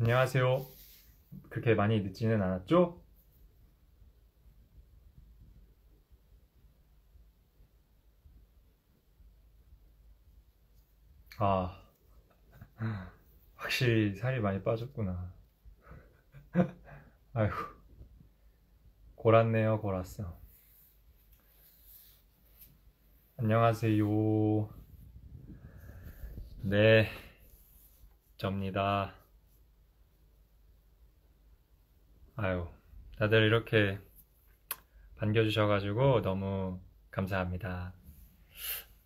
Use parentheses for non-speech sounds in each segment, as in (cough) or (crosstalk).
안녕하세요. 그렇게 많이 늦지는 않았죠? 아, (laughs) 확실히 살이 많이 빠졌구나. (laughs) 아이고, 골았네요, 골았어. 안녕하세요. 네, 접니다. 아유, 다들 이렇게 반겨주셔가지고 너무 감사합니다.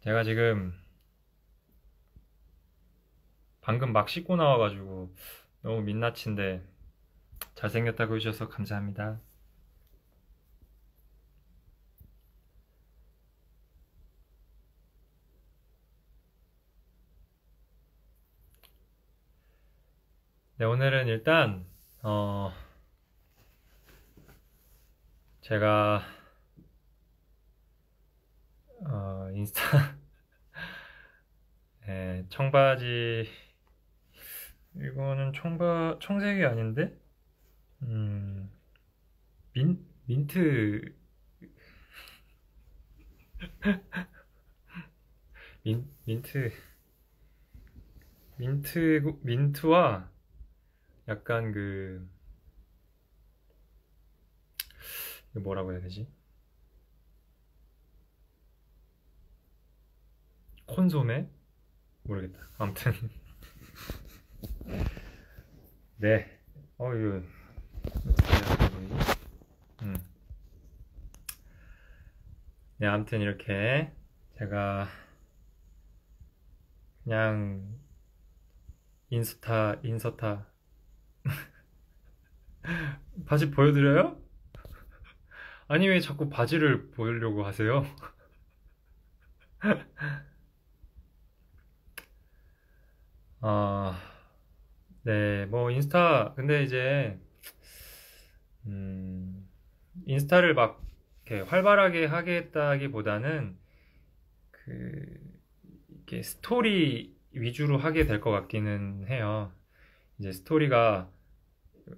제가 지금 방금 막 씻고 나와가지고 너무 민낯인데 잘생겼다고 해주셔서 감사합니다. 네, 오늘은 일단, 어, 제가 어, 인스타 네, (laughs) 청바지 이거는 청바 청색이 아닌데 음, 민 민트 (laughs) 민 민트 민트 민트와 약간 그 뭐라고 해야 되지? 콘소매? 모르겠다. 아무튼 (laughs) 네. 어 이거 음. 네, 아무튼 이렇게 제가 그냥 인스타 인스타 (laughs) 다시 보여드려요? 아니 왜 자꾸 바지를 보려고 하세요? (laughs) 아, 네, 뭐 인스타 근데 이제 음, 인스타를 막 이렇게 활발하게 하겠다기보다는 그 이렇게 스토리 위주로 하게 될 것 같기는 해요. 이제 스토리가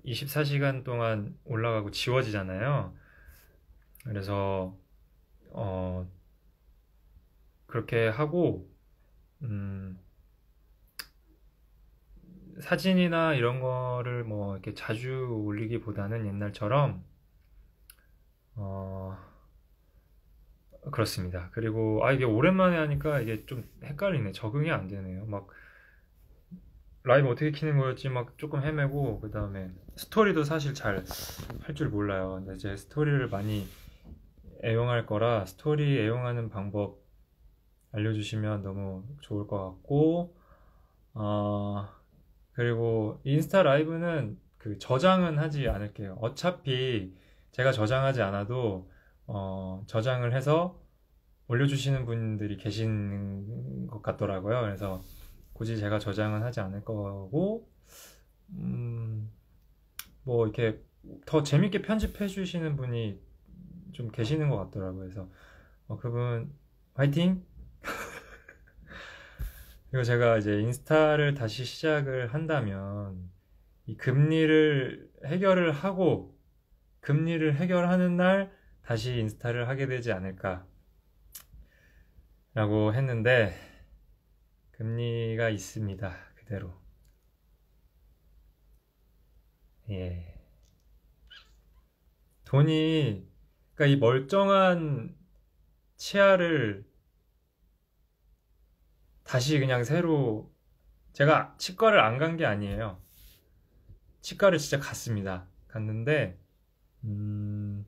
24시간 동안 올라가고 지워지잖아요. 그래서 어 그렇게 하고 음 사진이나 이런 거를 뭐 이렇게 자주 올리기보다는 옛날처럼 어 그렇습니다. 그리고 아 이게 오랜만에 하니까 이게 좀 헷갈리네. 적응이 안 되네요. 막 라이브 어떻게 키는 거였지 막 조금 헤매고 그 다음에 스토리도 사실 잘 할 줄 몰라요. 근데 제 스토리를 많이 애용할 거라 스토리 애용하는 방법 알려주시면 너무 좋을 것 같고 어, 그리고 인스타 라이브는 그 저장은 하지 않을게요. 어차피 제가 저장하지 않아도 어, 저장을 해서 올려주시는 분들이 계신 것 같더라고요. 그래서 굳이 제가 저장은 하지 않을 거고 음, 뭐 이렇게 더 재밌게 편집해 주시는 분이 좀 계시는 것 같더라고요. 그래서 어, 그분 화이팅! (laughs) 그리고 제가 이제 인스타를 다시 시작을 한다면 이 금리를 해결을 하고 금리를 해결하는 날 다시 인스타를 하게 되지 않을까 라고 했는데 금리가 있습니다. 그대로. 예. 돈이 그러니까 이 멀쩡한 치아를 다시 그냥 새로 제가 치과를 안 간 게 아니에요. 치과를 진짜 갔습니다. 갔는데 음...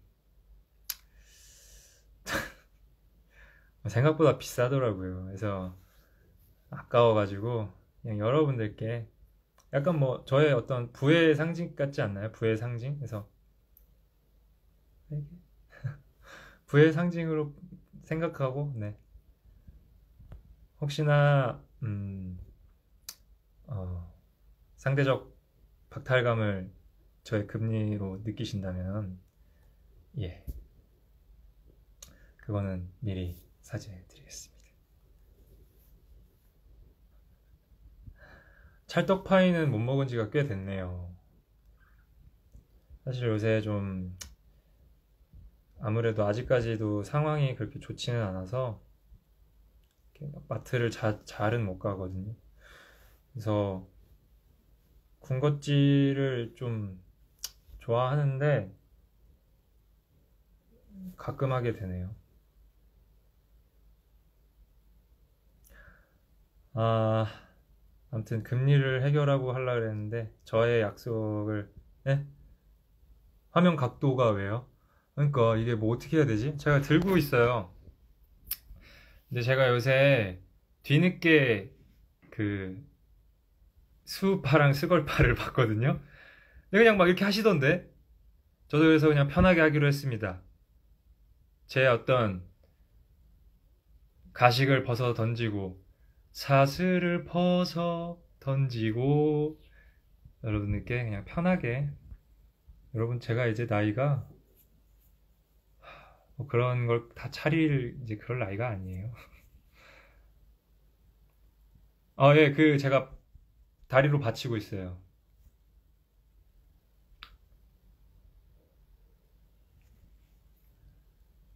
(laughs) 생각보다 비싸더라고요. 그래서 아까워가지고 그냥 여러분들께 약간 뭐 저의 어떤 부의 상징 같지 않나요? 부의 상징? 그래서 부의 상징으로 생각하고 네. 혹시나 음, 어, 상대적 박탈감을 저의 금리로 느끼신다면 예 그거는 미리 사죄해 드리겠습니다. 찰떡파이는 못 먹은 지가 꽤 됐네요. 사실 요새 좀 아무래도 아직까지도 상황이 그렇게 좋지는 않아서 마트를 자, 잘은 못 가거든요. 그래서 군것질을 좀 좋아하는데 가끔 하게 되네요. 아, 아무튼 금리를 해결하고 하려고 했는데 저의 약속을 네? 화면 각도가 왜요? 그러니까 이게 뭐 어떻게 해야 되지? 제가 들고 있어요. 근데 제가 요새 뒤늦게 그 수우파랑 스걸파를 (laughs) 봤거든요. 근데 그냥 막 이렇게 하시던데. 저도 그래서 그냥 편하게 하기로 했습니다. 제 어떤 가식을 벗어 던지고 사슬을 벗어 던지고 여러분들께 그냥 편하게 여러분 제가 이제 나이가 뭐 그런 걸 다 차릴 이제 그럴 나이가 아니에요. 아, (laughs) 예, 그 제가 다리로 받치고 있어요.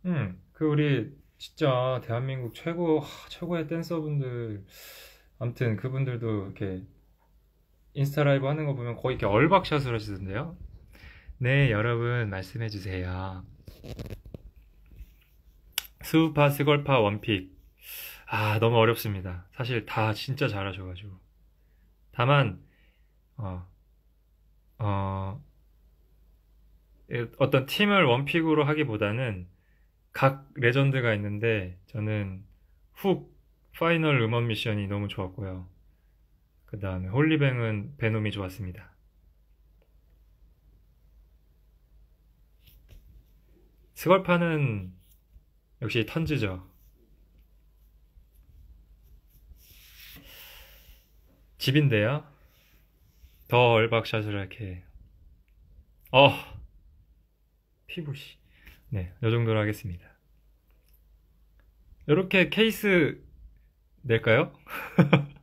음, 그 우리 진짜 대한민국 최고 최고의 댄서분들 아무튼 그분들도 이렇게 인스타 라이브 하는 거 보면 거의 이렇게 얼박샷을 하시던데요. 네, 여러분 말씀해 주세요. 스우파스걸파 원픽. 아, 너무 어렵습니다. 사실 다 진짜 잘하셔가지고. 다만, 어, 어, 어떤 팀을 원픽으로 하기보다는 각 레전드가 있는데 저는 훅 파이널 음원 미션이 너무 좋았고요. 그 다음에 홀리뱅은 베놈이 좋았습니다. 스걸파는 역시 탄지죠. 집인데요. 더 얼박샷을 이렇게. 어! 피부시. 네, 요 정도로 하겠습니다. 요렇게 케이스 낼까요? (laughs)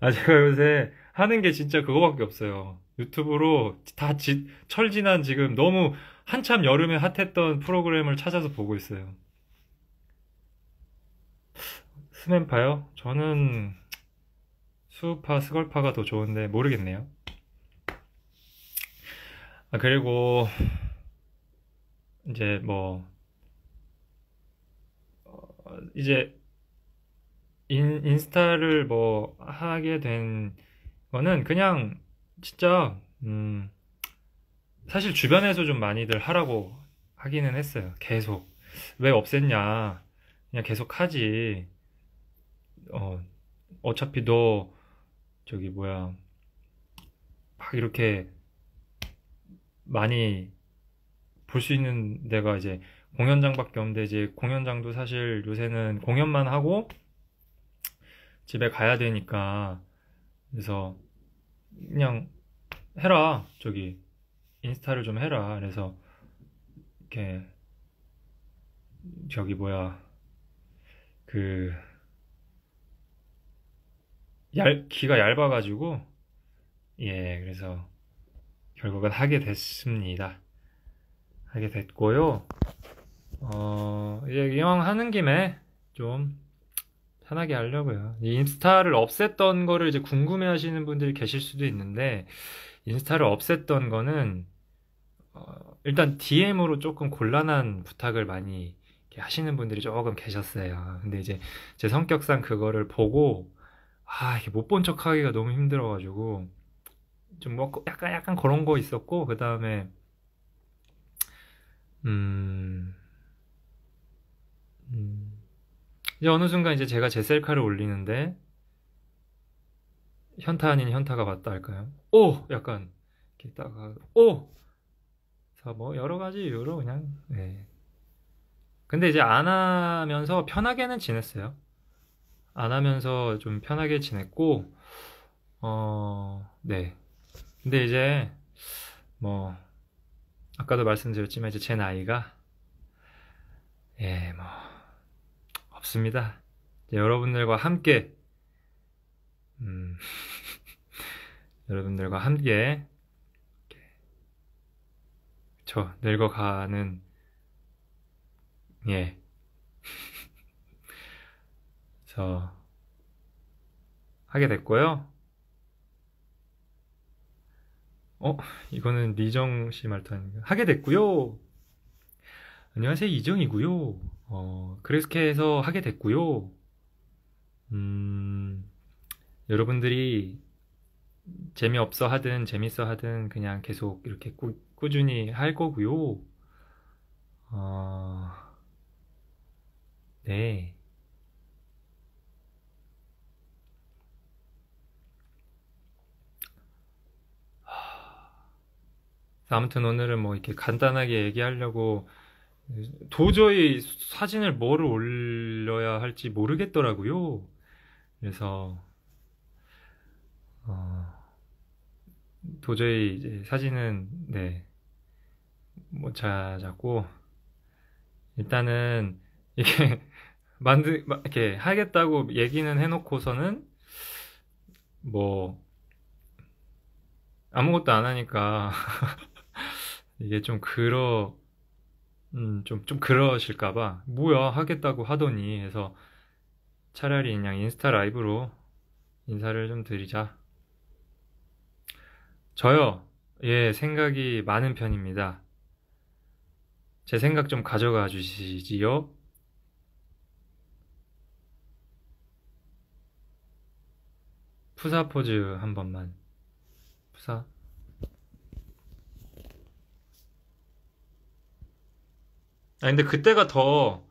아, 제가 요새 하는 게 진짜 그거밖에 없어요. 유튜브로 다 지, 철지난 지금 너무 한참 여름에 핫했던 프로그램을 찾아서 보고 있어요. 스맨파요? 저는 수우파, 스걸파가 더 좋은데 모르겠네요. 아, 그리고 이제 뭐 어, 이제 인, 인스타를 뭐 하게 된 거는 그냥 진짜 음 사실 주변에서 좀 많이들 하라고 하기는 했어요. 계속 왜 없앴냐 그냥 계속 하지. 어 어차피 너 저기 뭐야 막 이렇게 많이 볼 수 있는 데가 이제 공연장밖에 없는데 이제 공연장도 사실 요새는 공연만 하고 집에 가야 되니까 그래서 그냥 해라 저기 인스타를 좀 해라 그래서 이렇게 저기 뭐야 그 얇, 기가 얇아가지고 예 그래서 결국은 하게 됐습니다 하게 됐고요 어 이제 이왕 하는 김에 좀 편하게 하려고요. 인스타를 없앴던 거를 이제 궁금해 하시는 분들이 계실 수도 있는데, 인스타를 없앴던 거는, 어, 일단 DM으로 조금 곤란한 부탁을 많이 하시는 분들이 조금 계셨어요. 근데 이제 제 성격상 그거를 보고, 아, 이게 못본 척 하기가 너무 힘들어가지고, 좀 뭐, 약간, 약간 그런 거 있었고, 그 다음에, 음, 음, 이제 어느 순간 이제 제가 제 셀카를 올리는데 현타 아닌 현타가 왔다 할까요? 오! 약간 이렇게 딱 다가 오! 뭐 여러 가지 이유로 그냥 네. 근데 이제 안 하면서 편하게는 지냈어요. 안 하면서 좀 편하게 지냈고 어, 네. 근데 이제 뭐 아까도 말씀드렸지만 이제 제 나이가 예, 뭐 없습니다. 여러분들과 함께 음, (laughs) 여러분들과 함께 저 늙어가는 예. (laughs) 저 하게 됐고요. 어, 이거는 리정 씨 말투 아닌가? 하게 됐고요. 안녕하세요. 이정이고요. 어, 그렇게 해서 하게 됐고요. 음, 여러분들이 재미없어 하든 재밌어 하든 그냥 계속 이렇게 꾸, 꾸준히 할 거고요. 어, 네. 아무튼 오늘은 뭐 이렇게 간단하게 얘기하려고 도저히 사진을 뭐를 올려야 할지 모르겠더라고요. 그래서 어, 도저히 이제 사진은 네, 못 찾았고 일단은 이게 (laughs) 만들 이렇게 하겠다고 얘기는 해놓고서는 뭐 아무것도 안 하니까 (laughs) 이게 좀 그러 음, 좀, 좀 그러실까봐, 뭐야, 하겠다고 하더니 해서 차라리 그냥 인스타 라이브로 인사를 좀 드리자. 저요, 예, 생각이 많은 편입니다. 제 생각 좀 가져가 주시지요. 푸사 포즈 한 번만. 푸사. 아 근데 그때가 더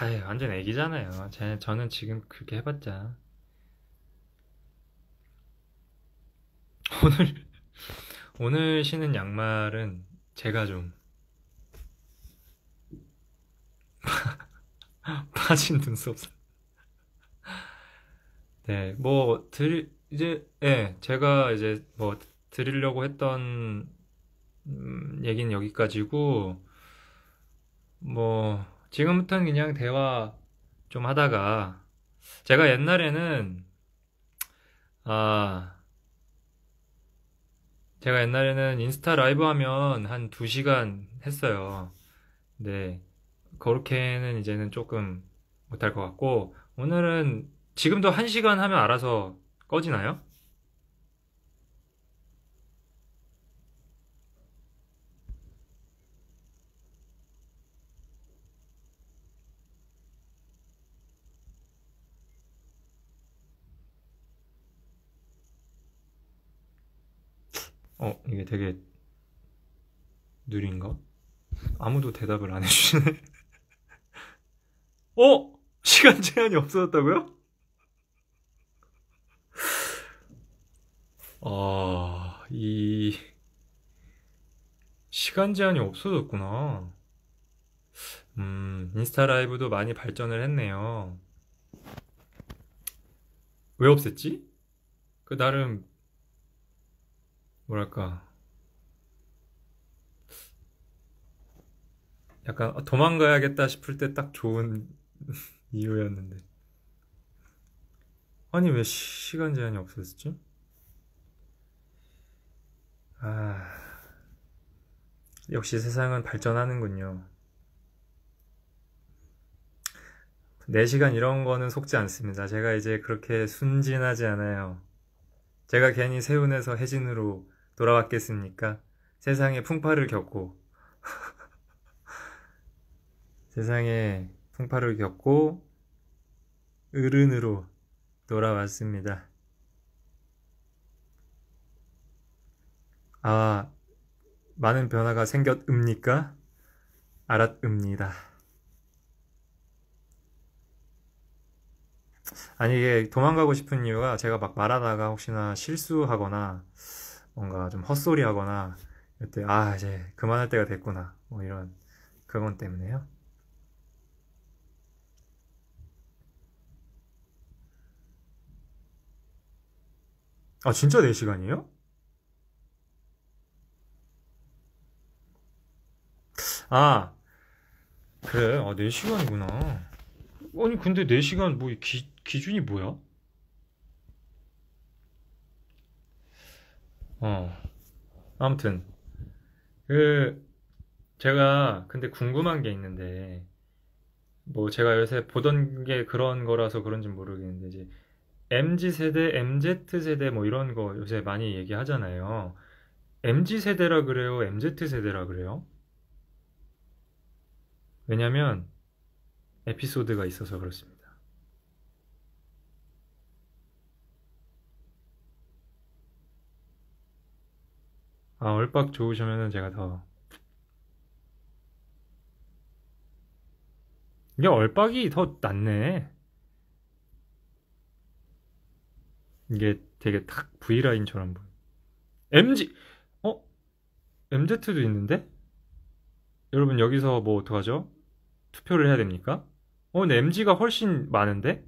아이, 완전 애기잖아요. 제, 저는 지금 그렇게 해봤자. (laughs) 오늘, 오늘 신은 양말은 제가 좀. (laughs) 빠진 눈썹 네, 뭐, 드릴, 이제, 예, 네, 제가 이제 뭐, 드리려고 했던, 음, 얘기는 여기까지고, 뭐 지금부터는 그냥 대화 좀 하다가 제가 옛날에는 아 제가 옛날에는 인스타 라이브 하면 한 2시간 했어요. 네. 그렇게는 이제는 조금 못할 것 같고 오늘은 지금도 1시간 하면 알아서 꺼지나요? 되게 느린 가 아무도 대답을 안 해주시네. (laughs) 어? 시간 제한이 없어졌다고요? 아, 이, 시간 제한이 없어졌구나. 음, 인스타 라이브도 많이 발전을 했네요. 왜 없앴지? 그, 나름, 뭐랄까, 약간 도망가야겠다 싶을 때 딱 좋은 (laughs) 이유였는데. 아니, 왜 시간 제한이 없었지? 아, 역시 세상은 발전하는군요. 4시간 이런 거는 속지 않습니다. 제가 이제 그렇게 순진하지 않아요. 제가 괜히 세운에서 혜진으로 돌아왔겠습니까? 세상에 풍파를 겪고. (laughs) 세상에 풍파를 겪고 어른으로 돌아왔습니다. 아, 많은 변화가 생겼읍니까? 알았읍니다. 아니 이게 도망가고 싶은 이유가 제가 막 말하다가 혹시나 실수하거나 뭔가 좀 헛소리하거나 이때 아 이제 그만할 때가 됐구나 뭐 이런 그건 때문에요. 아, 진짜 4시간이에요? 아, 그래. 아, 4시간이구나. 아니, 근데 4시간 뭐 기, 기준이 뭐야? 어. 아무튼 그 제가 근데 궁금한 게 있는데 뭐 제가 요새 보던 게 그런 거라서 그런지 모르겠는데 이제 MZ 세대, MZ 세대 뭐 이런 거 요새 많이 얘기하잖아요. MZ 세대라 그래요, MZ 세대라 그래요? 왜냐면 에피소드가 있어서 그렇습니다. 아, 얼박 좋으시면은 제가 더 이게 얼박이 더 낫네. 이게 되게 탁 V라인처럼 보여. MG! 어? MZ도 있는데? 여러분 여기서 뭐 어떡하죠? 투표를 해야 됩니까? 어, 근데 MG가 훨씬 많은데?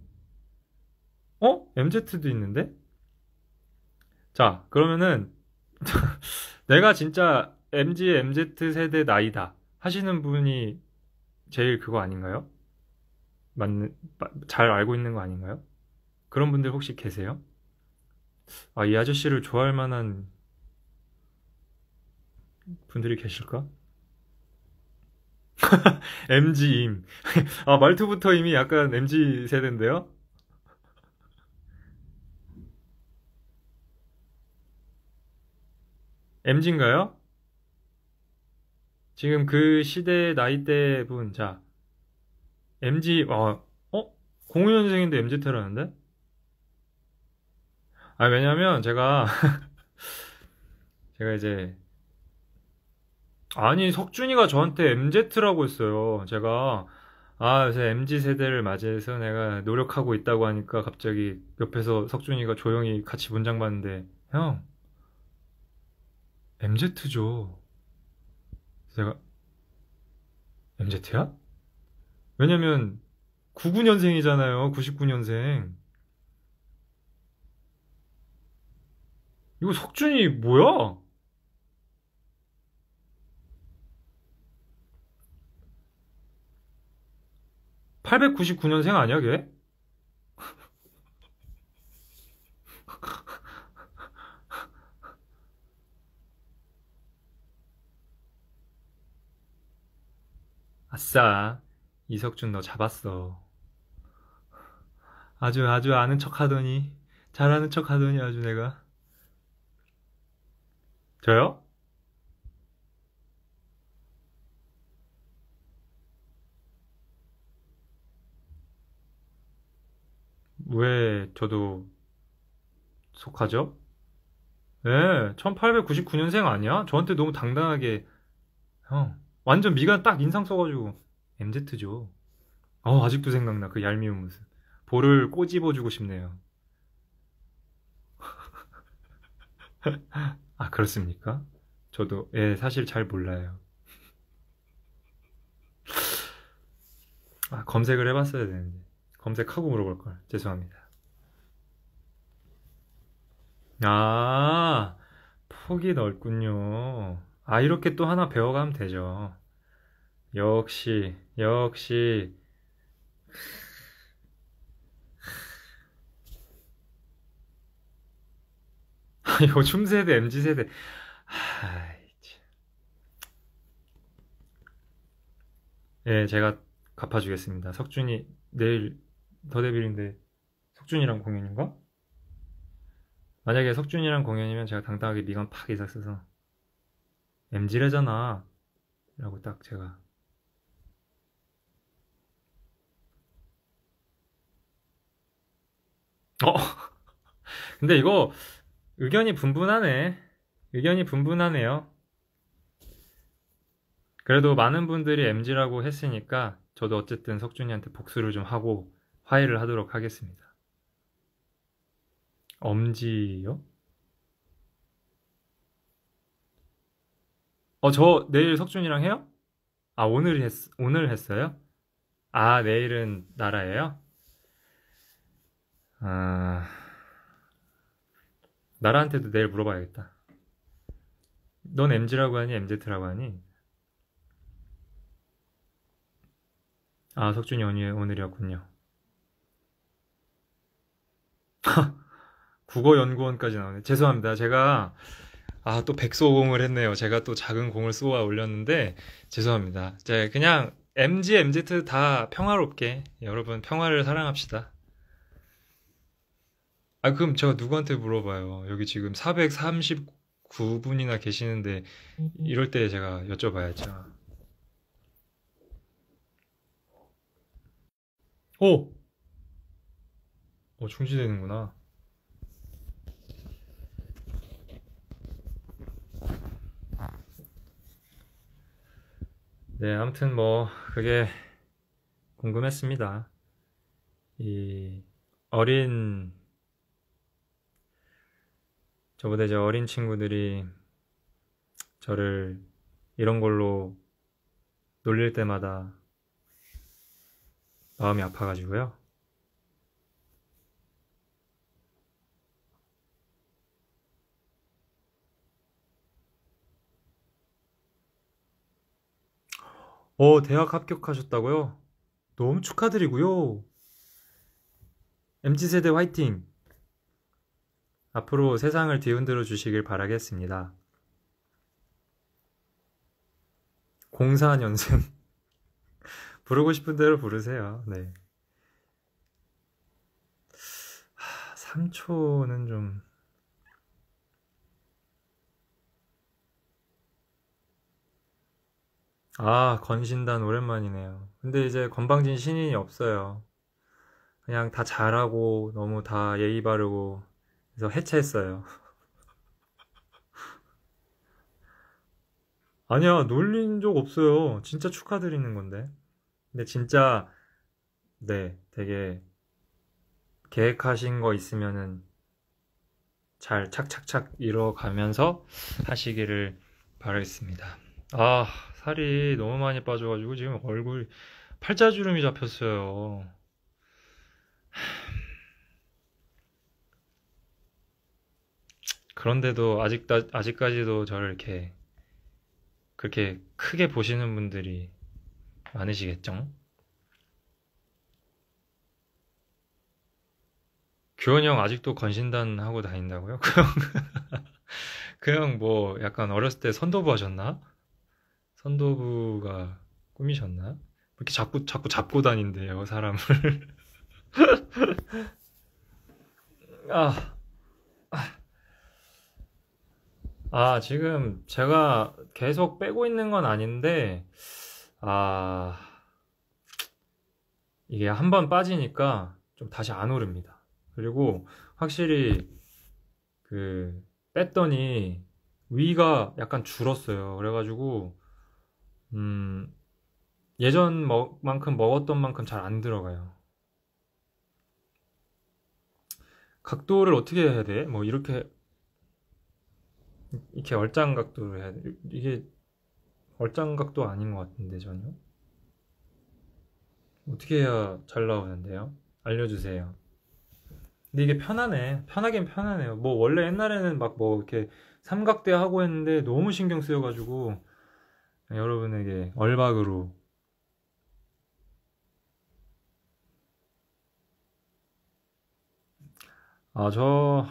어? MZ도 있는데? 자, 그러면은 (laughs) 내가 진짜 MG, MZ 세대 나이다 하시는 분이 제일 그거 아닌가요? 맞는, 잘 알고 있는 거 아닌가요? 그런 분들 혹시 계세요? 아, 이 아저씨를 좋아할 만한 분들이 계실까? MG임. (laughs) 아, 말투부터 이미 약간 MG 세대인데요? MG인가요? 지금 그 시대 나이대 분, 자, MG, 아, 어? 05년생인데 MZ태라는데? 아, 왜냐면 제가 (laughs) 제가 이제 아니 석준이가 저한테 MZ라고 했어요. 제가 아 요새 MZ 세대를 맞이해서 내가 노력하고 있다고 하니까 갑자기 옆에서 석준이가 조용히 같이 문장 봤는데 형 MZ죠. 제가 MZ야? 왜냐면 99년생이잖아요. 99년생. 이거 석준이 뭐야? (899년생) 아니야 걔? (laughs) 아싸 이석준 너 잡았어 아주 아주 아는 척 하더니 잘하는 척 하더니 아주 내가 저요? 왜 저도 속하죠? 예, 네, 1899년생 아니야? 저한테 너무 당당하게 형 완전 미간 딱 인상 써가지고 MZ죠 어, 아직도 생각나 그 얄미운 모습 볼을 꼬집어주고 싶네요 (laughs) 아, 그렇습니까? 저도, 예, 사실 잘 몰라요. 아, 검색을 해봤어야 되는데. 검색하고 물어볼 걸. 죄송합니다. 아, 폭이 넓군요. 아, 이렇게 또 하나 배워가면 되죠. 역시, 역시. 이거 춤 세대, MZ 세대. 하이, 참. 예, 제가 갚아주겠습니다. 석준이 내일 더데빌인데 석준이랑 공연인가? 만약에 석준이랑 공연이면 제가 당당하게 미간 팍 이삭 써서 MZ래잖아 라고 딱 제가 어? (laughs) 근데 이거 의견이 분분하네. 의견이 분분하네요. 그래도 많은 분들이 MG라고 했으니까 저도 어쨌든 석준이한테 복수를 좀 하고 화해를 하도록 하겠습니다. 엄지요? 어, 저 내일 석준이랑 해요? 아, 오늘 했, 오늘 했어요? 아, 내일은 나라예요? 아... 나라한테도 내일 물어봐야겠다. 넌 MG라고 하니 MZ라고 하니? 아, 석준 연휴의 오늘이었군요. (laughs) 국어연구원까지 나오네. 죄송합니다. 제가, 아, 또 백소공을 했네요. 제가 또 작은 공을 쏘아 올렸는데, 죄송합니다. 제 그냥 MG, MZ 다 평화롭게, 여러분 평화를 사랑합시다. 아, 그럼 제가 누구한테 물어봐요. 여기 지금 439분이나 계시는데, 음, 음. 이럴 때 제가 여쭤봐야죠. 오! 어, 중지되는구나. 네, 아무튼 뭐, 그게 궁금했습니다. 이 어린 저보다 이제 어린 친구들이 저를 이런 걸로 놀릴 때마다 마음이 아파가지고요. 어, 대학 합격하셨다고요? 너무 축하드리고요. m g 세대 화이팅! 앞으로 세상을 뒤흔들어 주시길 바라겠습니다. 04년생. (laughs) 부르고 싶은 대로 부르세요. 네. 하, 3초는 좀. 아, 건신단 오랜만이네요. 근데 이제 건방진 신인이 없어요. 그냥 다 잘하고, 너무 다 예의 바르고, 그래서 해체했어요. (laughs) 아니야, 놀린 적 없어요. 진짜 축하드리는 건데. 근데 진짜, 네, 되게, 계획하신 거 있으면은, 잘 착착착 이뤄가면서 하시기를 바라겠습니다. 아, 살이 너무 많이 빠져가지고 지금 얼굴 팔자주름이 잡혔어요. 그런데도 아직 아직까지도 저를 이렇게 그렇게 크게 보시는 분들이 많으시겠죠? 교원 형 아직도 건신단 하고 다닌다고요? (laughs) 그 형, 그형뭐 약간 어렸을 때 선도부 하셨나? 선도부가 꿈이셨나? 뭐 이렇게 자꾸 자꾸 잡고 다닌대요 사람을. (laughs) 아. 아, 지금 제가 계속 빼고 있는 건 아닌데, 아, 이게 한 번 빠지니까 좀 다시 안 오릅니다. 그리고 확실히 그 뺐더니 위가 약간 줄었어요. 그래가지고, 음, 예전 만큼 먹었던 만큼 잘 안 들어가요. 각도를 어떻게 해야 돼? 뭐 이렇게 이렇게 얼짱각도를 해야 돼. 이게 얼짱각도 아닌 것 같은데 전혀. 어떻게 해야 잘 나오는데요? 알려주세요. 근데 이게 편하네. 편하긴 편하네요. 뭐 원래 옛날에는 막 뭐 이렇게 삼각대 하고 했는데 너무 신경 쓰여가지고 여러분에게 얼박으로 아저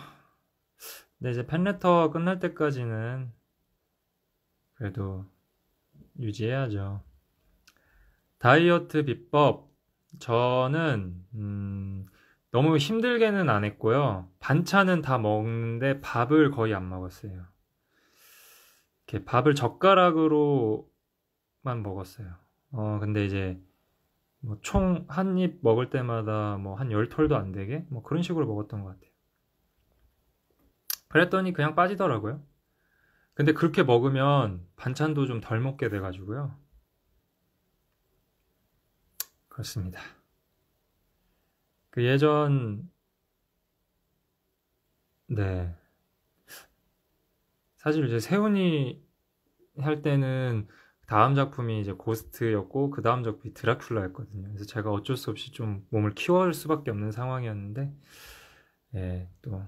근데 이제 팬레터 끝날 때까지는 그래도 유지해야죠. 다이어트 비법. 저는, 음, 너무 힘들게는 안 했고요. 반찬은 다 먹는데 밥을 거의 안 먹었어요. 이렇게 밥을 젓가락으로만 먹었어요. 어, 근데 이제, 뭐 총 한 입 먹을 때마다 뭐 한 열 털도 안 되게? 뭐 그런 식으로 먹었던 것 같아요. 그랬더니 그냥 빠지더라고요. 근데 그렇게 먹으면 반찬도 좀 덜 먹게 돼가지고요. 그렇습니다. 그 예전, 네. 사실 이제 세훈이 할 때는 다음 작품이 이제 고스트였고, 그 다음 작품이 드라큘라였거든요. 그래서 제가 어쩔 수 없이 좀 몸을 키워줄 수밖에 없는 상황이었는데, 예, 또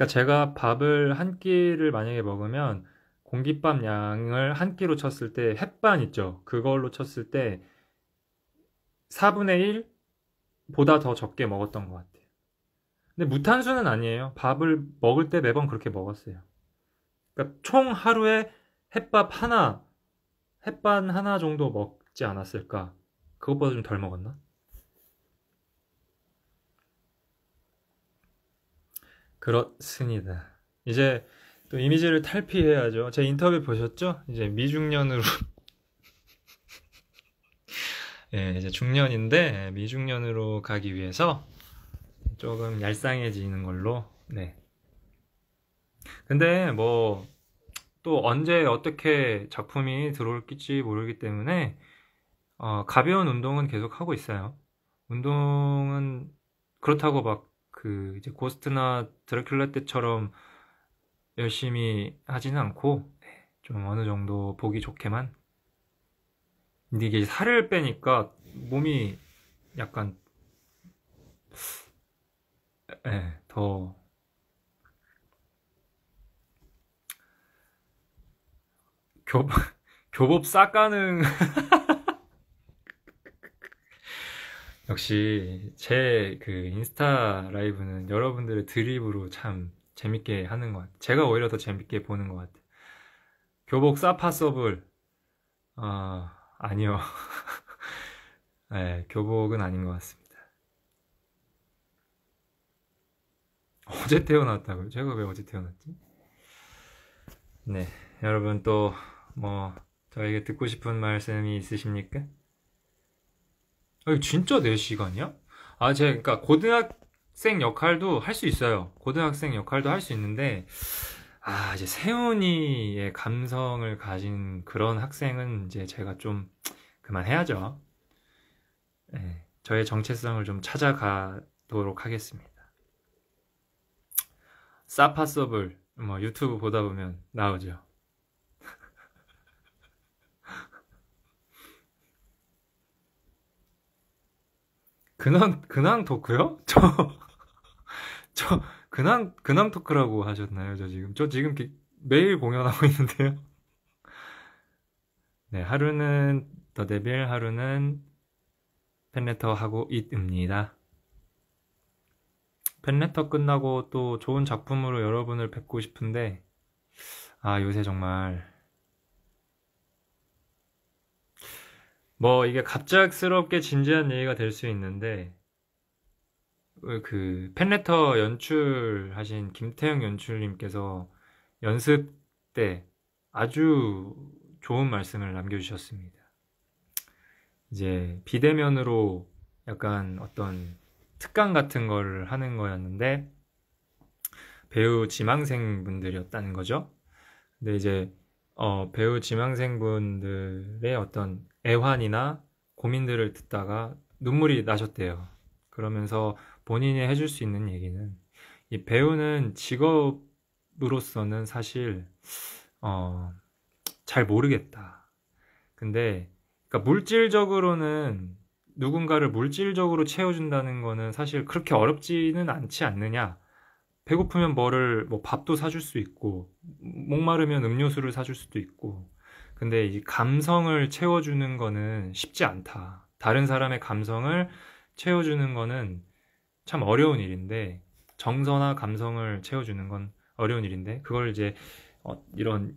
그러니까 제가 밥을 한 끼를 만약에 먹으면 공깃밥 양을 한 끼로 쳤을 때 햇반 있죠. 그걸로 쳤을 때 4분의 1보다 더 적게 먹었던 것 같아요. 근데 무탄수는 아니에요. 밥을 먹을 때 매번 그렇게 먹었어요. 그러니까 총 하루에 햇밥 하나, 햇반 하나 정도 먹지 않았을까? 그것보다 좀 덜 먹었나? 그렇습니다. 이제 또 이미지를 탈피해야죠. 제 인터뷰 보셨죠? 이제 미중년으로 (laughs) 예, 이제 중년인데 예, 미중년으로 가기 위해서 조금 얄쌍해지는 걸로 네. 근데 뭐 또 언제 어떻게 작품이 들어올지 모르기 때문에 어, 가벼운 운동은 계속 하고 있어요. 운동은 그렇다고 막그 이제 고스트나 드라큘라 때처럼 열심히 하지는 않고 네, 좀 어느 정도 보기 좋게만 근데 이게 살을 빼니까 몸이 약간 예, 더 교법 교법 싹가능 역시 제 그 인스타 라이브는 여러분들의 드립으로 참 재밌게 하는 것 같아요. 제가 오히려 더 재밌게 보는 것 같아요. 교복 사파 서블 어, 아니요. (laughs) 네, 교복은 아닌 것 같습니다. 어제 태어났다고요? 제가 왜 어제 태어났지? 네, 여러분 또 뭐 저에게 듣고 싶은 말씀이 있으십니까? 아, 이 진짜 4시간이야? 아, 제가, 그니까 고등학생 역할도 할 수 있어요. 고등학생 역할도 할 수 있는데, 아, 이제 세훈이의 감성을 가진 그런 학생은 이제 제가 좀 그만해야죠. 네, 저의 정체성을 좀 찾아가도록 하겠습니다. 사파서블, 뭐 유튜브 보다 보면 나오죠. 근황 근황 토크요? 저저 (laughs) 근황 근황 토크라고 하셨나요? 저 지금 저 지금 기, 매일 공연하고 (laughs) 있는데요. 네 하루는 더 데빌 하루는 팬레터 하고 있습니다. 팬레터 끝나고 또 좋은 작품으로 여러분을 뵙고 싶은데 아 요새 정말 뭐 이게 갑작스럽게 진지한 얘기가 될 수 있는데 어, 그 팬레터 연출하신 김태형 연출님께서 연습 때 아주 좋은 말씀을 남겨주셨습니다. 이제 비대면으로 약간 어떤 특강 같은 걸 하는 거였는데 배우 지망생 분들이었다는 거죠. 근데 이제 어, 배우 지망생분들의 어떤 애환이나 고민들을 듣다가 눈물이 나셨대요. 그러면서 본인이 해줄 수 있는 얘기는 이 배우는 직업으로서는 사실 어, 잘 모르겠다. 근데 그러니까 물질적으로는 누군가를 물질적으로 채워준다는 거는 사실 그렇게 어렵지는 않지 않느냐. 배고프면 뭐를 뭐 밥도 사줄 수 있고 목마르면 음료수를 사줄 수도 있고 근데 이 감성을 채워주는 거는 쉽지 않다. 다른 사람의 감성을 채워주는 거는 참 어려운 일인데 정서나 감성을 채워주는 건 어려운 일인데 그걸 이제 어, 이런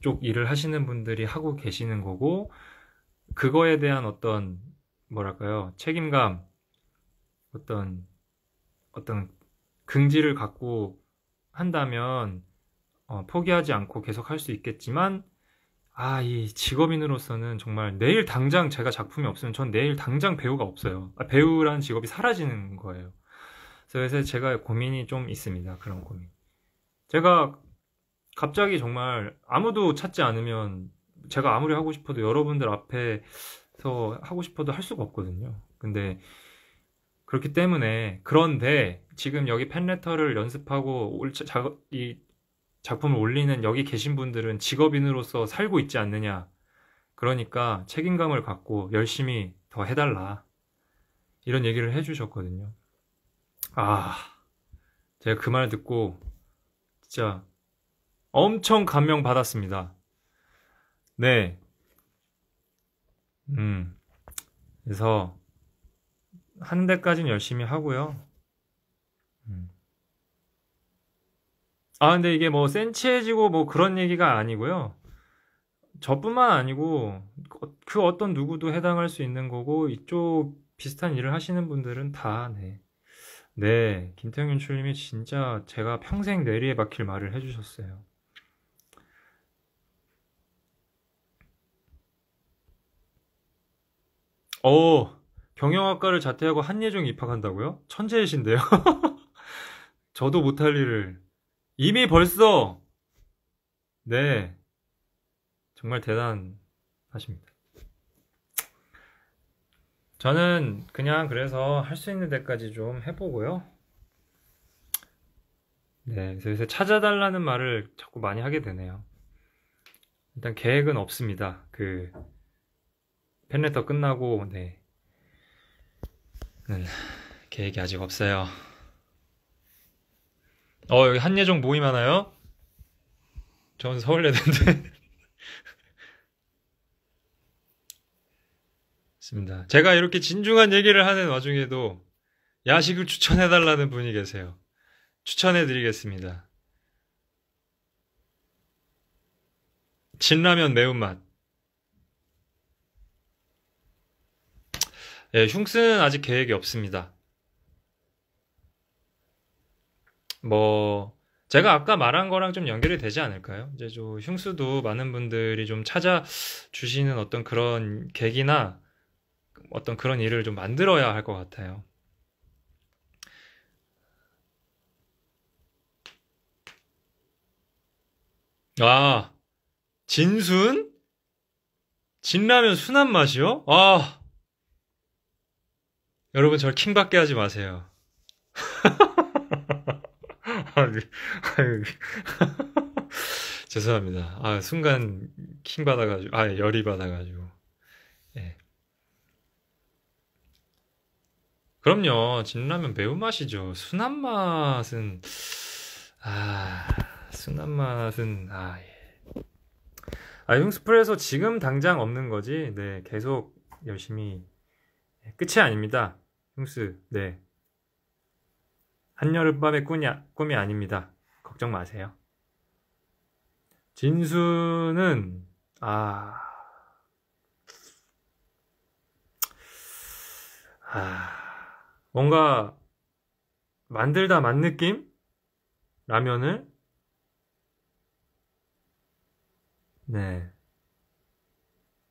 쪽 일을 하시는 분들이 하고 계시는 거고 그거에 대한 어떤 뭐랄까요 책임감 어떤 어떤 긍지를 갖고 한다면 어, 포기하지 않고 계속 할 수 있겠지만 아, 이 직업인으로서는 정말 내일 당장 제가 작품이 없으면 전 내일 당장 배우가 없어요. 아, 배우라는 직업이 사라지는 거예요. 그래서 제가 고민이 좀 있습니다. 그런 고민. 제가 갑자기 정말 아무도 찾지 않으면 제가 아무리 하고 싶어도 여러분들 앞에서 하고 싶어도 할 수가 없거든요. 근데 그렇기 때문에 그런데 지금 여기 팬레터를 연습하고 올, 자, 이 작품을 올리는 여기 계신 분들은 직업인으로서 살고 있지 않느냐. 그러니까 책임감을 갖고 열심히 더 해달라. 이런 얘기를 해주셨거든요. 아, 제가 그 말 듣고 진짜 엄청 감명받았습니다. 네. 음. 그래서 하는 데까지는 열심히 하고요. 음. 아, 근데 이게 뭐 센치해지고 뭐 그런 얘기가 아니고요. 저뿐만 아니고 어, 그 어떤 누구도 해당할 수 있는 거고 이쪽 비슷한 일을 하시는 분들은 다 네. 네, 김태균 출님이 진짜 제가 평생 내리에 박힐 말을 해주셨어요. 오, 어. 경영학과를 자퇴하고 한예종 입학한다고요? 천재이신데요? (laughs) 저도 못할 일을 이미 벌써 네 정말 대단하십니다. 저는 그냥 그래서 할 수 있는 데까지 좀 해보고요. 네, 그래서 찾아달라는 말을 자꾸 많이 하게 되네요. 일단 계획은 없습니다. 그 팬레터 끝나고 네 네, 계획이 아직 없어요. 어, 여기 한예종 모임 하나요? 전 서울예대인데. (laughs) 있습니다. 제가 이렇게 진중한 얘기를 하는 와중에도 야식을 추천해달라는 분이 계세요. 추천해드리겠습니다. 진라면 매운맛. 예, 흉스는 아직 계획이 없습니다. 뭐 제가 아까 말한 거랑 좀 연결이 되지 않을까요? 이제 좀 흉수도 많은 분들이 좀 찾아주시는 어떤 그런 계기나 어떤 그런 일을 좀 만들어야 할 것 같아요. 아, 진순? 진라면 순한 맛이요? 아, 여러분 절 킹받게 하지 마세요. (laughs) 아니, 아니. (laughs) 죄송합니다. 아 순간 킹 받아가지고 아 열이 받아가지고. 예. 그럼요. 진라면 매운 맛이죠. 순한 맛은 아 순한 맛은 아 예. 아, 융스프에서 지금 당장 없는 거지. 네, 계속 열심히 예, 끝이 아닙니다. 흉수 네. 한여름밤의 꿈이, 꿈이 아닙니다. 걱정 마세요. 진수는, 아, 아, 뭔가, 만들다 만 느낌? 라면을? 네.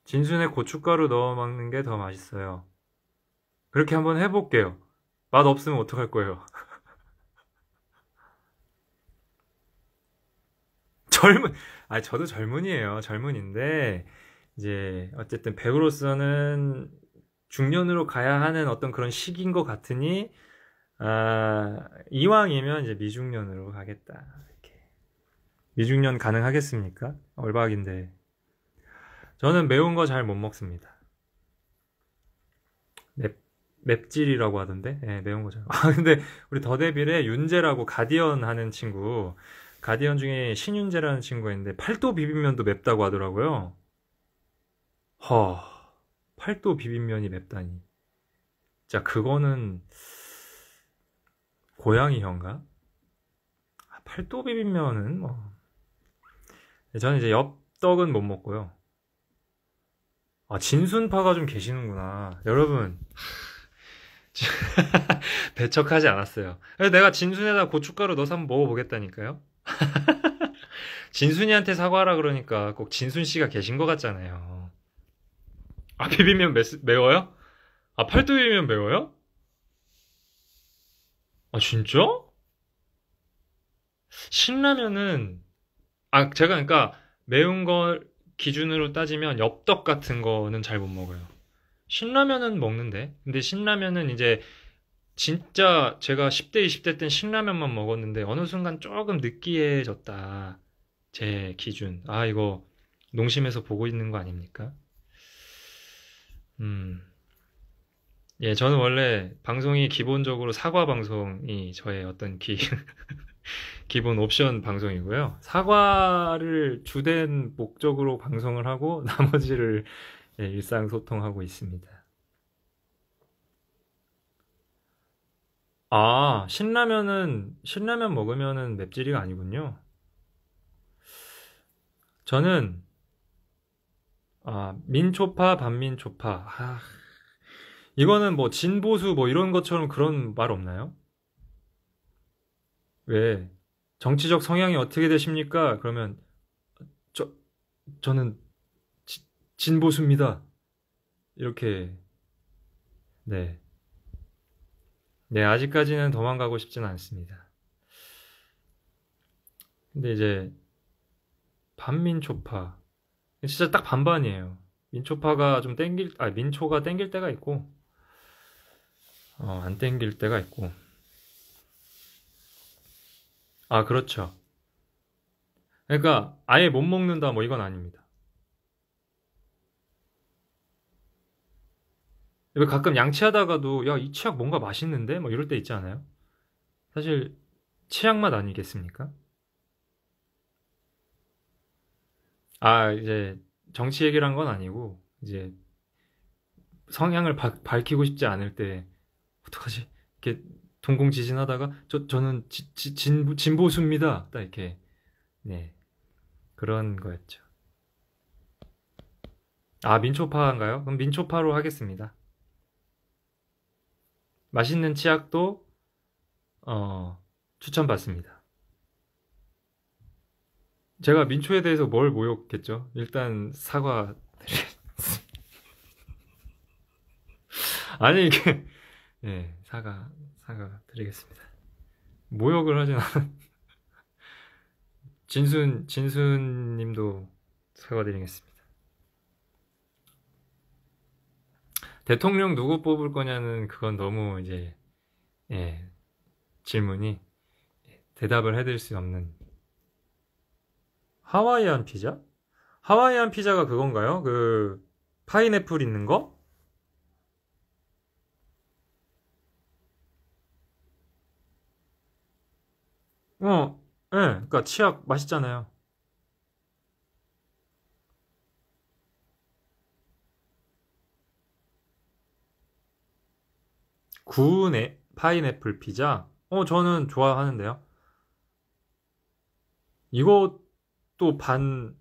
진순에 고춧가루 넣어 먹는 게 더 맛있어요. 그렇게 한번 해볼게요. 맛 없으면 어떡할 거예요. (laughs) 젊은, 아, 저도 젊은이에요. 젊은인데, 이제, 어쨌든 배우로서는 중년으로 가야 하는 어떤 그런 시기인 것 같으니, 아, 이왕이면 이제 미중년으로 가겠다. 이렇게. 미중년 가능하겠습니까? 얼박인데. 저는 매운 거 잘 못 먹습니다. 넵. 네. 맵찔이라고 하던데 네, 매운 거죠. 아 근데 우리 더데빌의 윤재라고 가디언 하는 친구 가디언 중에 신윤재라는 친구가 있는데 팔도 비빔면도 맵다고 하더라고요. 허 팔도 비빔면이 맵다니. 자 그거는 고양이 형가? 아, 팔도 비빔면은 뭐 네, 저는 이제 엽떡은 못 먹고요. 아 진순파가 좀 계시는구나 여러분. (laughs) 배척하지 않았어요. 내가 진순에다 고춧가루 넣어서 한번 먹어보겠다니까요. (laughs) 진순이한테 사과하라 그러니까 꼭 진순 씨가 계신 것 같잖아요. 아 비빔면 매, 매워요? 아 팔도 비빔면 매워요? 아 진짜? 신라면은 아 제가 그러니까 매운 걸 기준으로 따지면 엽떡 같은 거는 잘 못 먹어요. 신라면은 먹는데. 근데 신라면은 이제 진짜 제가 10대, 20대 땐 신라면만 먹었는데 어느 순간 조금 느끼해졌다. 제 기준. 아, 이거 농심에서 보고 있는 거 아닙니까? 음. 예, 저는 원래 방송이 기본적으로 사과 방송이 저의 어떤 기, (laughs) 기본 옵션 방송이고요. 사과를 주된 목적으로 방송을 하고 (laughs) 나머지를 예, 일상 소통하고 있습니다. 아, 신라면은 신라면 먹으면은 맵찔이가 아니군요. 저는 아, 민초파 반민초파. 아, 이거는 뭐 진보수 뭐 이런 것처럼 그런 말 없나요? 왜 정치적 성향이 어떻게 되십니까? 그러면 저 저는 진보수입니다. 이렇게 네. 네, 아직까지는 도망가고 싶진 않습니다. 근데 이제 반민초파 진짜 딱 반반이에요. 민초파가 좀 땡길 아 민초가 땡길 때가 있고 어, 안 땡길 때가 있고 아 그렇죠. 그러니까 아예 못 먹는다 뭐 이건 아닙니다. 왜 가끔 양치하다가도 야 이 치약 뭔가 맛있는데 뭐 이럴 때 있지 않아요? 사실 치약 맛 아니겠습니까? 아 이제 정치 얘기란 건 아니고 이제 성향을 바, 밝히고 싶지 않을 때 어떡하지? 이렇게 동공지진하다가 저 저는 지, 지, 진, 진보수입니다. 딱 이렇게 네 그런 거였죠. 아 민초파인가요? 그럼 민초파로 하겠습니다. 맛있는 치약도 어, 추천받습니다. 제가 민초에 대해서 뭘 모욕했죠? 일단 사과 (laughs) 아니 이게 네, 사과 사과 드리겠습니다. 모욕을 하진 않은 진순 진순님도 사과드리겠습니다. 대통령 누구 뽑을 거냐는 그건 너무 이제 예, 질문이 대답을 해드릴 수 없는 하와이안 피자? 하와이안 피자가 그건가요? 그 파인애플 있는 거? 어, 예, 그러니까 치약 맛있잖아요. 구운 애, 파인애플 피자. 어, 저는 좋아하는데요. 이것도 반,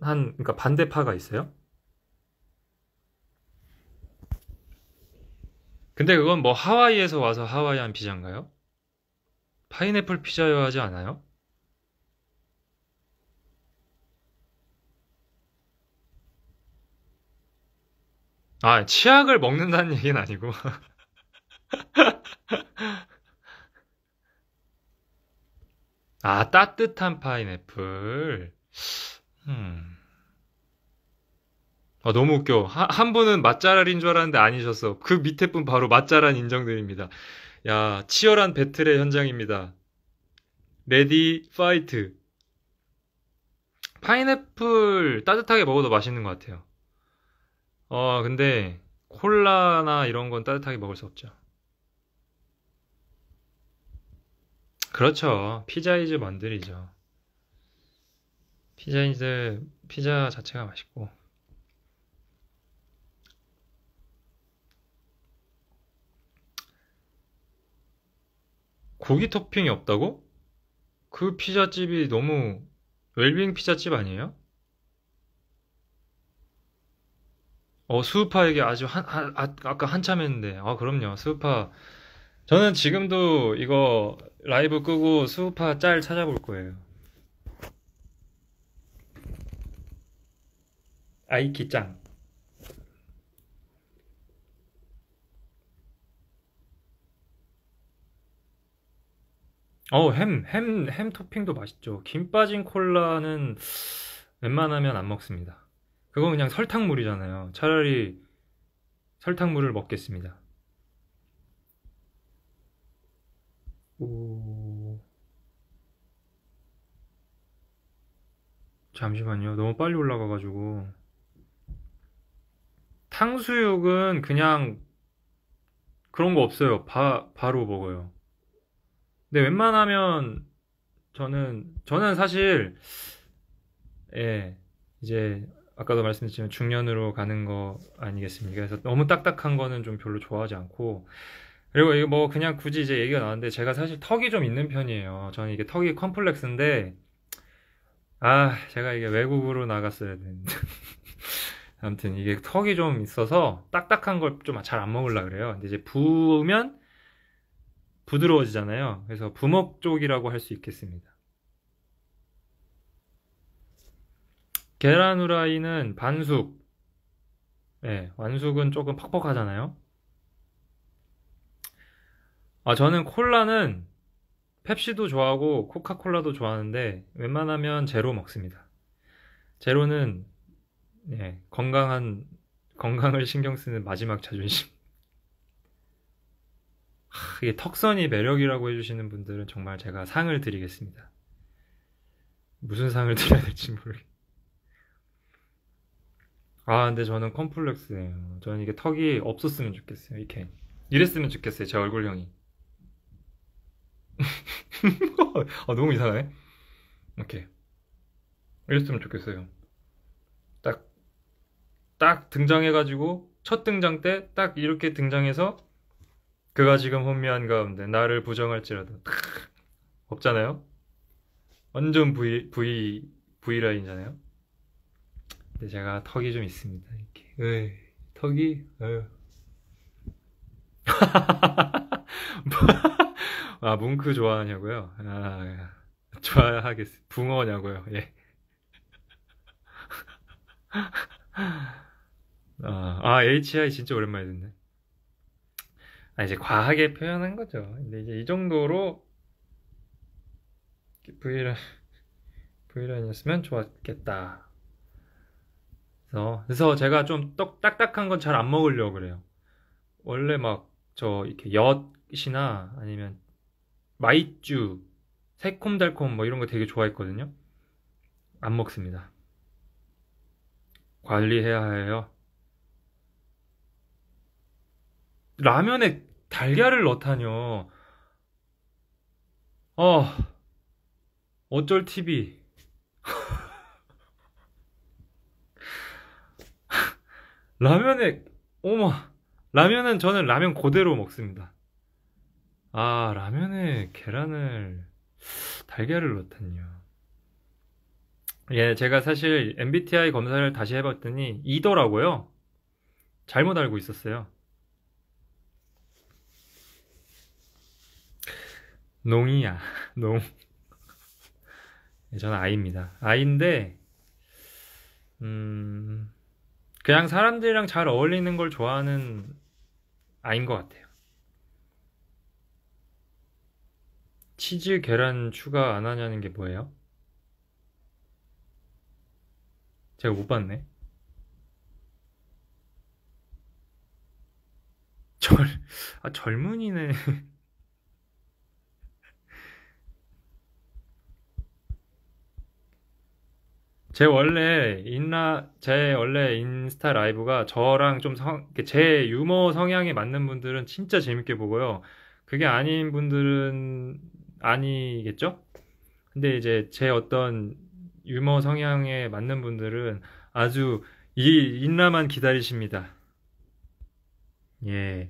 한, 그러니까 반대파가 있어요? 근데 그건 뭐 하와이에서 와서 하와이안 피자인가요? 파인애플 피자여야 하지 않아요? 아, 치약을 먹는다는 얘기는 아니고. (laughs) 아, 따뜻한 파인애플. 음. 아, 너무 웃겨. 하, 한 분은 맛잘알인 줄 알았는데 아니셨어. 그 밑에 분 바로 맛잘알 인정드립니다. 야, 치열한 배틀의 현장입니다. 레디 파이트. 파인애플 따뜻하게 먹어도 맛있는 것 같아요. 어, 근데 콜라나 이런 건 따뜻하게 먹을 수 없죠. 그렇죠. 피자이즈 만들이죠. 피자이즈 피자 자체가 맛있고. 고기 토핑이 없다고? 그 피자집이 너무 웰빙 피자집 아니에요? 어, 수우파 얘기 아주 한, 한 아, 아까 한참 했는데. 아, 그럼요. 수우파. 저는 지금도 이거 라이브 끄고 수우파 짤 찾아볼 거예요. 아이키 짱. 어, 햄, 햄, 햄 토핑도 맛있죠. 김 빠진 콜라는 웬만하면 안 먹습니다. 그건 그냥 설탕물이잖아요. 차라리 설탕물을 먹겠습니다. 오... 잠시만요. 너무 빨리 올라가가지고. 탕수육은 그냥 그런 거 없어요. 바, 바로 먹어요. 근데 웬만하면 저는, 저는 사실, 예, 이제 아까도 말씀드렸지만 중년으로 가는 거 아니겠습니까? 그래서 너무 딱딱한 거는 좀 별로 좋아하지 않고 그리고 이거 뭐 그냥 굳이 이제 얘기가 나왔는데 제가 사실 턱이 좀 있는 편이에요. 저는 이게 턱이 컴플렉스인데 아 제가 이게 외국으로 나갔어야 되는데 (laughs) 아무튼 이게 턱이 좀 있어서 딱딱한 걸 좀 잘 안먹을라 그래요. 근데 이제 부으면 부드러워지잖아요. 그래서 부먹 쪽이라고 할 수 있겠습니다. 계란 후라이는 반숙. 예, 완숙은 조금 퍽퍽하잖아요. 아, 저는 콜라는 펩시도 좋아하고 코카콜라도 좋아하는데 웬만하면 제로 먹습니다. 제로는 예, 건강한 건강을 신경 쓰는 마지막 자존심. 하, 이게 턱선이 매력이라고 해주시는 분들은 정말 제가 상을 드리겠습니다. 무슨 상을 드려야 될지 모르겠어 아, 근데 저는 컴플렉스예요. 저는 이게 턱이 없었으면 좋겠어요. 이렇게 이랬으면 좋겠어요. 제 얼굴형이. (laughs) 아, 너무 이상하네. 이렇게 이랬으면 좋겠어요. 딱, 딱 등장해가지고 첫 등장 때 딱 이렇게 등장해서 그가 지금 혼미한 가운데 나를 부정할지라도 탁 없잖아요. 완전 V V V 라인이잖아요. 근데 제가 턱이 좀 있습니다. 이렇게. 에이, 네, 턱이, 네. (laughs) 아, 뭉크 좋아하냐고요? 아, 예. 좋아하겠, 붕어냐고요? 예. (laughs) 아, 아, HI 진짜 오랜만에 듣네. 아, 이제 과하게 표현한 거죠. 근데 이제 이 정도로 V라인, V라인이었으면 좋았겠다. 어, 그래서 제가 좀 떡, 딱딱한 건 잘 안 먹으려고 그래요. 원래 막 저 이렇게 엿이나 아니면 마이쮸, 새콤달콤 뭐 이런 거 되게 좋아했거든요. 안 먹습니다. 관리해야 해요. 라면에 달걀을 넣다뇨. 어, 아, 어쩔 TV. (laughs) 라면에 어머 라면은 저는 라면 그대로 먹습니다. 아 라면에 계란을 달걀을 넣다니요. 예, 제가 사실 MBTI 검사를 다시 해봤더니 이더라고요 잘못 알고 있었어요. 농이야, (laughs) 농. 예, 저는 아이입니다. 아이인데, 음, 그냥 사람들이랑 잘 어울리는 걸 좋아하는 아인 것 같아요. 치즈 계란 추가 안 하냐는 게 뭐예요? 제가 못 봤네. 절, (laughs) 아, 젊은이네. 제 원래 인라 제 원래 인스타 라이브가 저랑 좀제 유머 성향에 맞는 분들은 진짜 재밌게 보고요. 그게 아닌 분들은 아니겠죠? 근데 이제 제 어떤 유머 성향에 맞는 분들은 아주 이 인라만 기다리십니다. 예.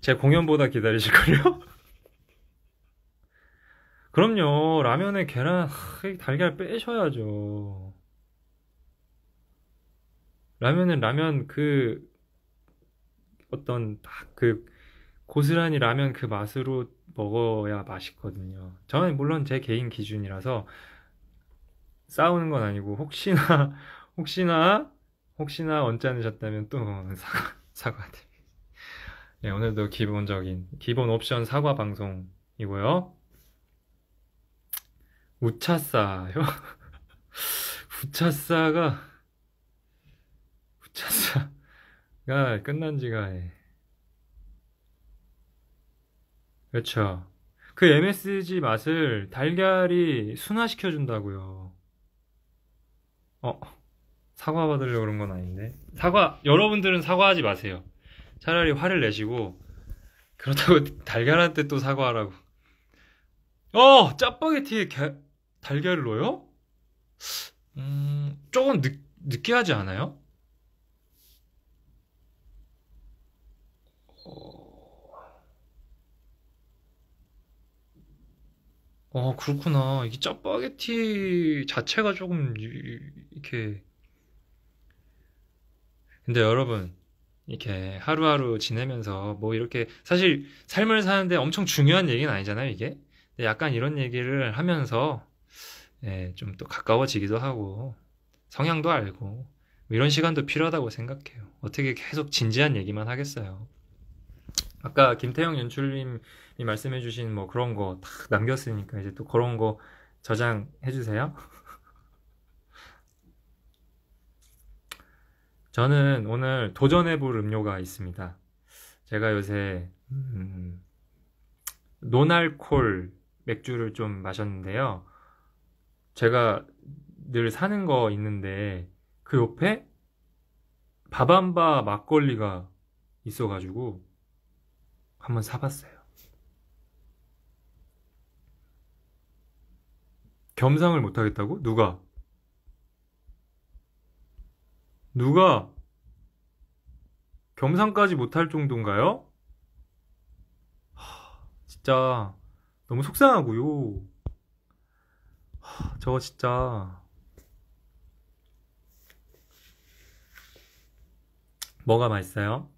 제 공연보다 기다리실걸요? (laughs) 그럼요. 라면에 계란, 하, 달걀 빼셔야죠. 라면은 라면 그 어떤 딱그 고스란히 라면 그 맛으로 먹어야 맛있거든요. 저는 물론 제 개인 기준이라서 싸우는 건 아니고 혹시나 (laughs) 혹시나 혹시나 언짢으셨다면 또 (laughs) 사과 사과드립니다. 네, 오늘도 기본적인 기본 옵션 사과 방송이고요. 우차싸요? (laughs) 우차싸가 우차싸가 끝난 지가 예. 그렇죠. 그 MSG 맛을 달걀이 순화시켜 준다고요. 어. 사과 받으려고 그런 건 아닌데. 사과 여러분들은 사과하지 마세요. 차라리 화를 내시고 그렇다고 (laughs) 달걀한테 또 사과하라고. 어, 짜파게티에 게, 달걀로요? 음, 조금 느, 느끼하지 않아요? 어, 어, 그렇구나. 이게 짜파게티 자체가 조금 이- 이렇게 근데 여러분 이렇게 하루하루 지내면서 뭐 이렇게 사실 삶을 사는데 엄청 중요한 얘기는 아니잖아요, 이게. 근데 약간 이런 얘기를 하면서 예, 좀 또 가까워지기도 하고 성향도 알고 뭐 이런 시간도 필요하다고 생각해요. 어떻게 계속 진지한 얘기만 하겠어요. 아까 김태형 연출님이 말씀해주신 뭐 그런 거딱 남겼으니까 이제 또 그런 거 저장해주세요. (laughs) 저는 오늘 도전해볼 음료가 있습니다. 제가 요새 음, 노날콜 맥주를 좀 마셨는데요. 제가 늘 사는 거 있는데 그 옆에 바밤바 막걸리가 있어가지고 한번 사봤어요. 겸상을 못하겠다고? 누가? 누가? 겸상까지 못할 정도인가요? 하, 진짜 너무 속상하고요. 저거 진짜 뭐가 맛있어요?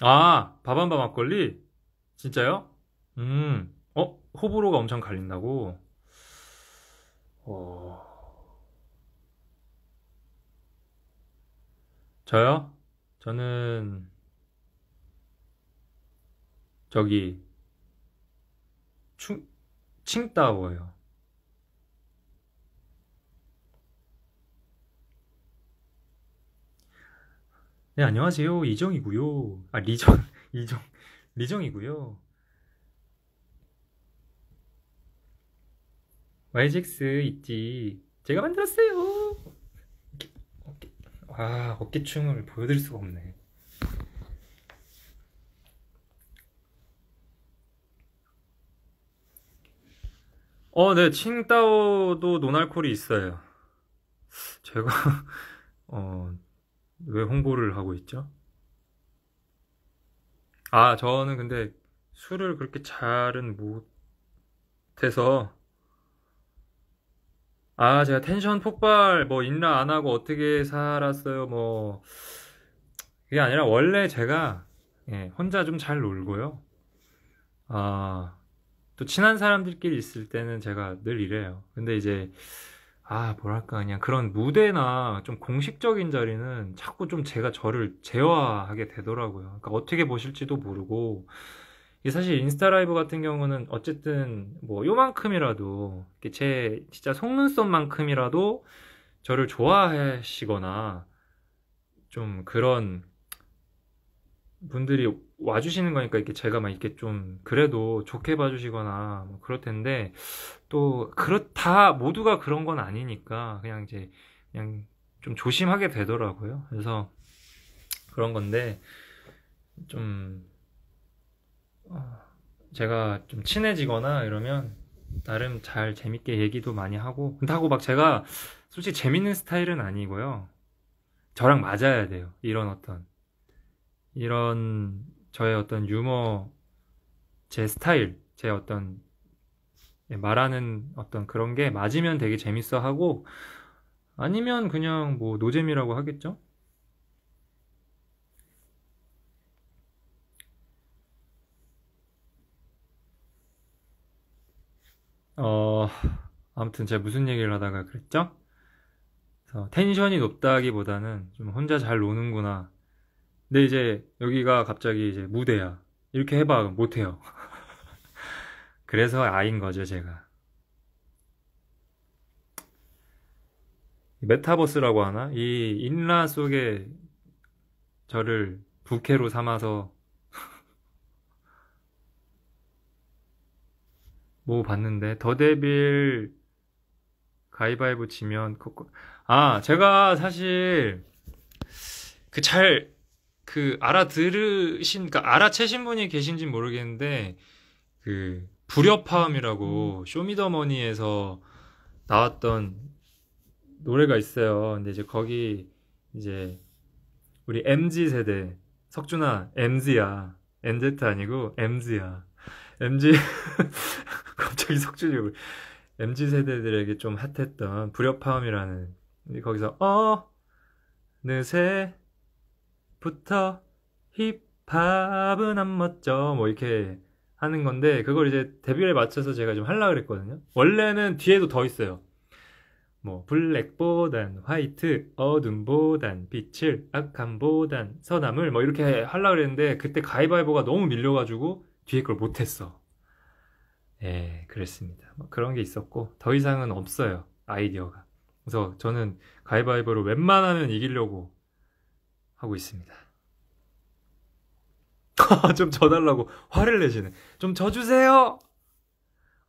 아, 밥한바 막걸리? 진짜요? 음, 어? 호불호가 엄청 갈린다고? 어... 저요? 저는 저기 충 칭따오예요. 네, 안녕하세요. 이정이고요. 아, 리정, (laughs) 이정, 리정이고요. YGX 있지. 제가 만들었어요. 어깨, 어 아, 어깨춤을 보여드릴 수가 없네. 어, 네, 칭따오도 노날콜이 있어요. 제가, (laughs) 어, 왜 홍보를 하고 있죠? 아, 저는 근데 술을 그렇게 잘은 못해서 아, 제가 텐션 폭발 뭐 인라 안 하고 어떻게 살았어요 뭐 그게 아니라 원래 제가 예, 혼자 좀 잘 놀고요. 아, 또 친한 사람들끼리 있을 때는 제가 늘 이래요. 근데 이제 아, 뭐랄까, 그냥 그런 무대나 좀 공식적인 자리는 자꾸 좀 제가 저를 제화하게 되더라고요. 그러니까 어떻게 보실지도 모르고, 사실 인스타 라이브 같은 경우는 어쨌든 뭐 요만큼이라도, 제 진짜 속눈썹만큼이라도 저를 좋아하시거나, 좀 그런 분들이 와주시는 거니까 이렇게 제가 막 이렇게 좀 그래도 좋게 봐주시거나 뭐 그럴 텐데 또 그렇다 모두가 그런 건 아니니까 그냥 이제 그냥 좀 조심하게 되더라고요. 그래서 그런 건데 좀 어, 제가 좀 친해지거나 이러면 나름 잘 재밌게 얘기도 많이 하고 근데 하고 막 제가 솔직히 재밌는 스타일은 아니고요. 저랑 맞아야 돼요. 이런 어떤 이런 저의 어떤 유머, 제 스타일, 제 어떤 예, 말하는 어떤 그런 게 맞으면 되게 재밌어 하고 아니면 그냥 뭐 노잼이라고 하겠죠? 어, 아무튼 제가 무슨 얘기를 하다가 그랬죠? 텐션이 높다기보다는 좀 혼자 잘 노는구나 근데 이제 여기가 갑자기 이제 무대야. 이렇게 해봐. 못해요. (laughs) 그래서 아인 거죠, 제가. 메타버스라고 하나? 이 인라 속에 저를 부캐로 삼아서 (laughs) 뭐 봤는데 더데빌 가위바위보 치면 아 제가 사실 그잘 그 알아들으신 그러니까 알아채신 분이 계신지 모르겠는데 그 불협화음이라고 음. 쇼미더머니에서 나왔던 노래가 있어요. 근데 이제 거기 이제 우리 MZ 세대 석준아 MZ야 MZ 아니고 MZ야 MZ (laughs) 갑자기 석준이 MZ 세대들에게 좀 핫했던 불협화음이라는 거기서 어 느새 부터 힙합은 안 맞죠 뭐 이렇게 하는 건데 그걸 이제 데뷔를 맞춰서 제가 좀 하려고 그랬거든요 원래는 뒤에도 더 있어요 뭐 블랙보단 화이트 어둠보단 빛을 악한보단 선함을 뭐 이렇게 하려고 그랬는데 그때 가위바위보가 너무 밀려가지고 뒤에 걸 못했어 예 그랬습니다 뭐 그런 게 있었고 더 이상은 없어요 아이디어가 그래서 저는 가위바위보로 웬만하면 이기려고 하고 있습니다. (laughs) 좀 져달라고 화를 내시는. 좀 져주세요!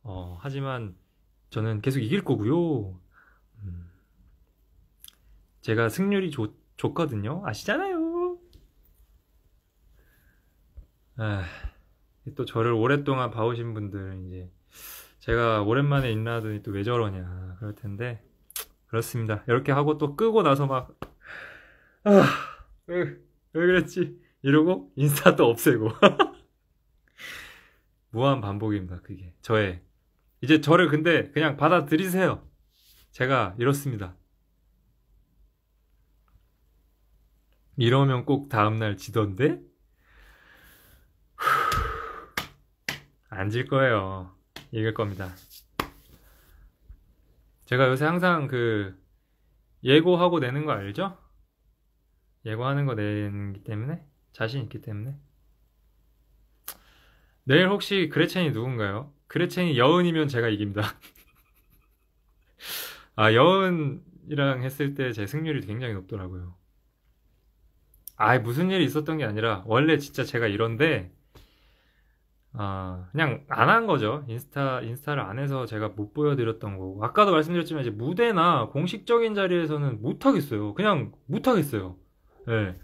어, 하지만 저는 계속 이길 거고요. 음, 제가 승률이 좋, 좋거든요. 아시잖아요. 아, 또 저를 오랫동안 봐오신 분들, 이제, 제가 오랜만에 있나 하더니또 왜 저러냐, 그럴 텐데, 그렇습니다. 이렇게 하고 또 끄고 나서 막, 아, 왜 그랬지? 이러고 인스타 또 없애고 (laughs) 무한 반복입니다. 그게 저의 이제 저를 근데 그냥 받아들이세요. 제가 이렇습니다. 이러면 꼭 다음날 지던데? 안 질 거예요. 이길 겁니다. 제가 요새 항상 그 예고하고 내는 거 알죠? 예고하는 거 내기 때문에 자신 있기 때문에 내일 혹시 그레첸이 누군가요? 그레첸이 여은이면 제가 이깁니다. (laughs) 아 여은이랑 했을 때 제 승률이 굉장히 높더라고요. 아 무슨 일이 있었던 게 아니라 원래 진짜 제가 이런데 아, 그냥 안 한 거죠. 인스타, 인스타를 안 해서 제가 못 보여드렸던 거고. 아까도 말씀드렸지만 이제 무대나 공식적인 자리에서는 못 하겠어요. 그냥 못 하겠어요. 네.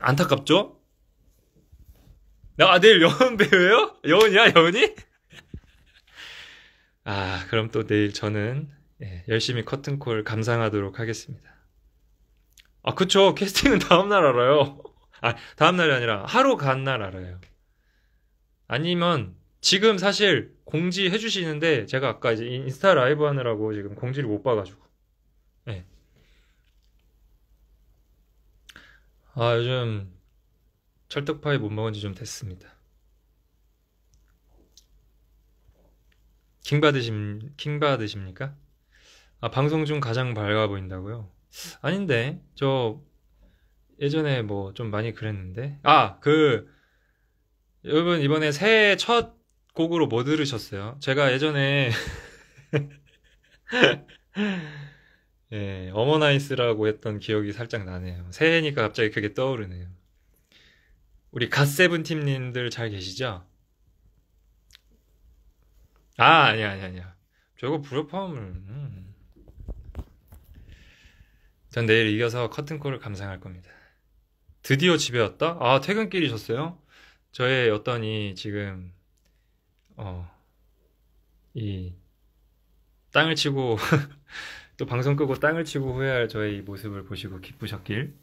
안타깝죠? 나 아, 내일 여은 배우예요? 여은이야여은이 아, 그럼 또 내일 저는 예, 열심히 커튼콜 감상하도록 하겠습니다. 아, 그쵸. 캐스팅은 다음날 알아요. 아, 다음날이 아니라 하루 간 날 알아요. 아니면 지금 사실 공지해 주시는데 제가 아까 이제 인스타 라이브 하느라고 지금 공지를 못 봐가지고. 아, 요즘 철떡파이못 먹은 지 좀 됐습니다. 킹 받으심 킹 받으십니까? 아, 방송 중 가장 밝아 보인다고요? 아닌데. 저 예전에 뭐 좀 많이 그랬는데. 아, 그 여러분 이번에 새해 첫 곡으로 뭐 들으셨어요? 제가 예전에 (laughs) 예, 어머나이스라고 했던 기억이 살짝 나네요. 새해니까 갑자기 그게 떠오르네요. 우리 갓세븐팀님들 잘 계시죠? 아, 아니야, 아니야, 아니야. 저거 불협화음을. 음. 전 내일 이겨서 커튼콜을 감상할 겁니다. 드디어 집에 왔다? 아, 퇴근길이셨어요? 저의 어떤 이 지금, 어, 이, 땅을 치고 (laughs) 또 방송 끄고 땅을 치고 후회할 저의 모습을 보시고 기쁘셨길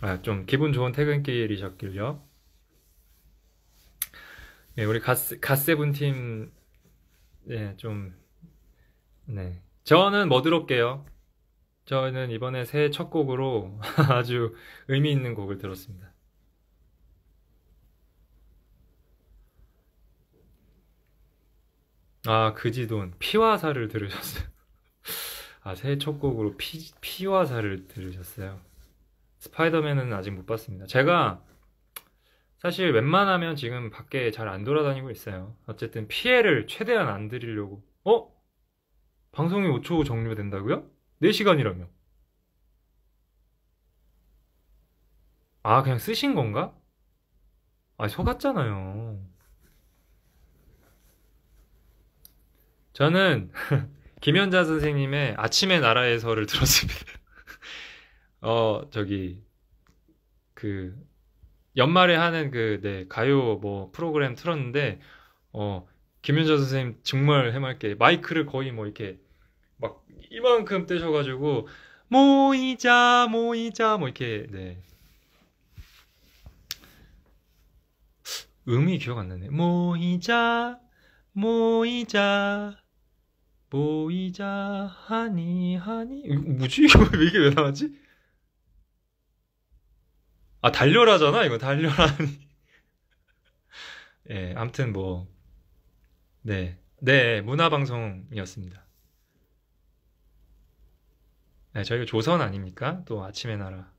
아, 좀 기분 좋은 퇴근길이셨길요. 네, 우리 가스, 세븐 팀, 네, 좀, 네. 저는 뭐들었게요 저는 이번에 새해 첫 곡으로 (laughs) 아주 의미 있는 곡을 들었습니다. 아, 그지돈, 피와 살을 들으셨어요. 아, 새해 첫 곡으로 피, 피와 살을 들으셨어요. 스파이더맨은 아직 못 봤습니다. 제가 사실 웬만하면 지금 밖에 잘 안 돌아다니고 있어요. 어쨌든 피해를 최대한 안 드리려고. 어? 방송이 5초 후 종료된다고요? 4시간이라며. 아, 그냥 쓰신 건가? 아, 속았잖아요. 저는 (laughs) 김현자 선생님의 아침의 나라에서를 들었습니다. (laughs) 어, 저기, 그, 연말에 하는 그, 네, 가요 뭐 프로그램 틀었는데, 어, 김현자 선생님 정말 해맑게 마이크를 거의 뭐 이렇게 막 이만큼 떼셔가지고, 모이자, 모이자, 뭐 이렇게, 네. 음이 기억 안 나네. 모이자, 모이자. 보이자 하니 하니 뭐지 이게 왜, 이게 왜 나왔지? 아 달려라잖아 이거 달려라니 예 아무튼 뭐네네 네, 문화방송이었습니다 네, 저희가 조선 아닙니까 또 아침의 나라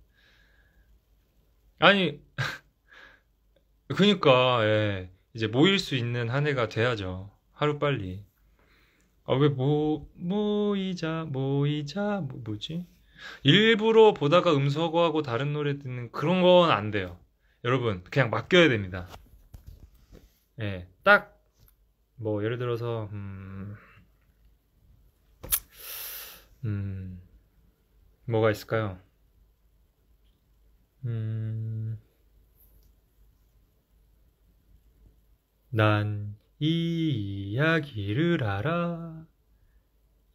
아니 (laughs) 그니까 예 이제 모일 수 있는 한 해가 돼야죠 하루빨리 아, 왜 모, 모이자, 모이자, 뭐, 뭐지? 일부러 보다가 음소거하고 다른 노래 듣는 그런 건 안 돼요. 여러분, 그냥 맡겨야 됩니다. 예, 딱, 뭐, 예를 들어서, 음, 음, 뭐가 있을까요? 음, 난이 이야기를 알아.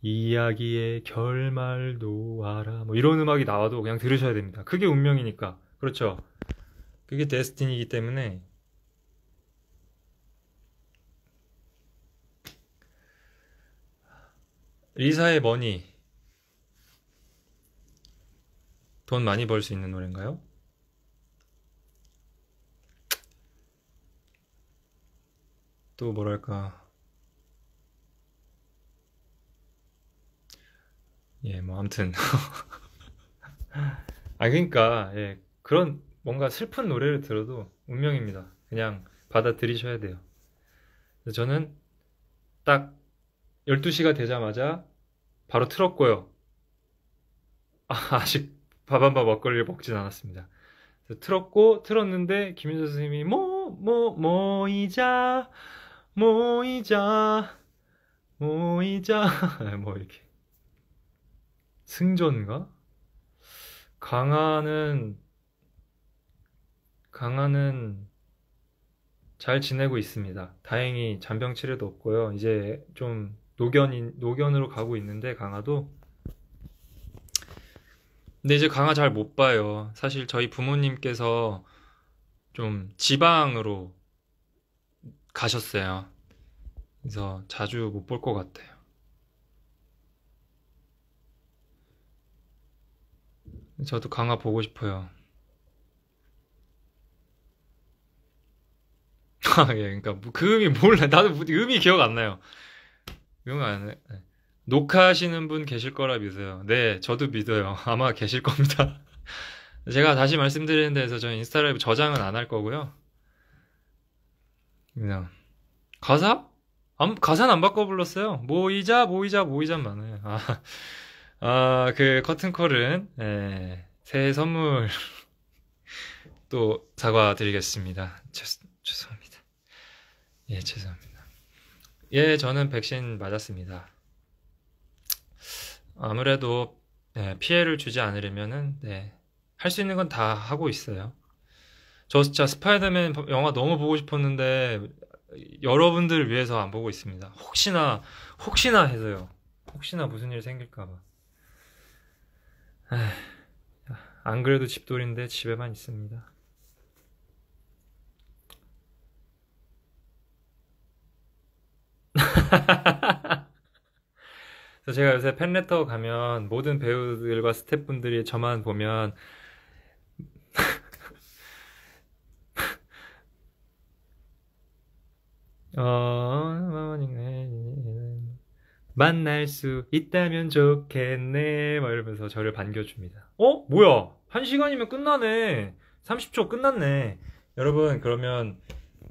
이야기의 결말도 알아. 뭐 이런 음악이 나와도 그냥 들으셔야 됩니다. 그게 운명이니까. 그렇죠. 그게 데스티니이기 때문에. 리사의 머니. 돈 많이 벌 수 있는 노래인가요? 또 뭐랄까 예 뭐 아무튼 (laughs) 아 그러니까 예 그런 뭔가 슬픈 노래를 들어도 운명입니다 그냥 받아들이셔야 돼요 저는 딱 12시가 되자마자 바로 틀었고요 아, 아직밥 한밥 먹거리를 먹진 않았습니다 틀었고 틀었는데 김윤선 선생님이 뭐뭐 뭐이자 뭐, 모이자 모이자 (laughs) 뭐 이렇게 승전가 강하는 강하는 잘 지내고 있습니다. 다행히 잔병 치레도 없고요. 이제 좀 노견인 노견으로 가고 있는데 강아도 근데 이제 강아 잘 못 봐요. 사실 저희 부모님께서 좀 지방으로 가셨어요. 그래서 자주 못 볼 것 같아요. 저도 강화 보고 싶어요. (laughs) 아, 예, 그러니까 뭐 그 음이 몰라. 나도 뭐 의미 기억 안 나요. 기억 안 해. 예. 녹화하시는 분 계실 거라 믿어요. 네, 저도 믿어요. (laughs) 아마 계실 겁니다. (laughs) 제가 다시 말씀드리는 데서 저는 인스타 라이브 저장은 안 할 거고요. 그냥 가사? 안, 가사는 안 바꿔 불렀어요. 모이자 모이자 모이자 많아요. 아, (laughs) 아그 커튼콜은 예, 새해 선물 (laughs) 또 사과드리겠습니다. 죄, 죄송합니다. 예 죄송합니다. 예 저는 백신 맞았습니다. 아무래도 예, 피해를 주지 않으려면은 네, 할 수 있는 건 다 하고 있어요. 저 진짜 스파이더맨 영화 너무 보고 싶었는데 여러분들 위해서 안 보고 있습니다. 혹시나 혹시나 해서요. 혹시나 무슨 일 생길까봐. 안 그래도 집돌인데 집에만 있습니다. (laughs) 제가 요새 팬레터 가면 모든 배우들과 스태프분들이 저만 보면 어, 만날 수 있다면 좋겠네. 막 이러면서 저를 반겨줍니다. 어? 뭐야? 한 시간이면 끝나네. 30초 끝났네. 여러분, 그러면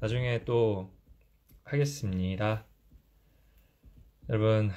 나중에 또 하겠습니다. 여러분.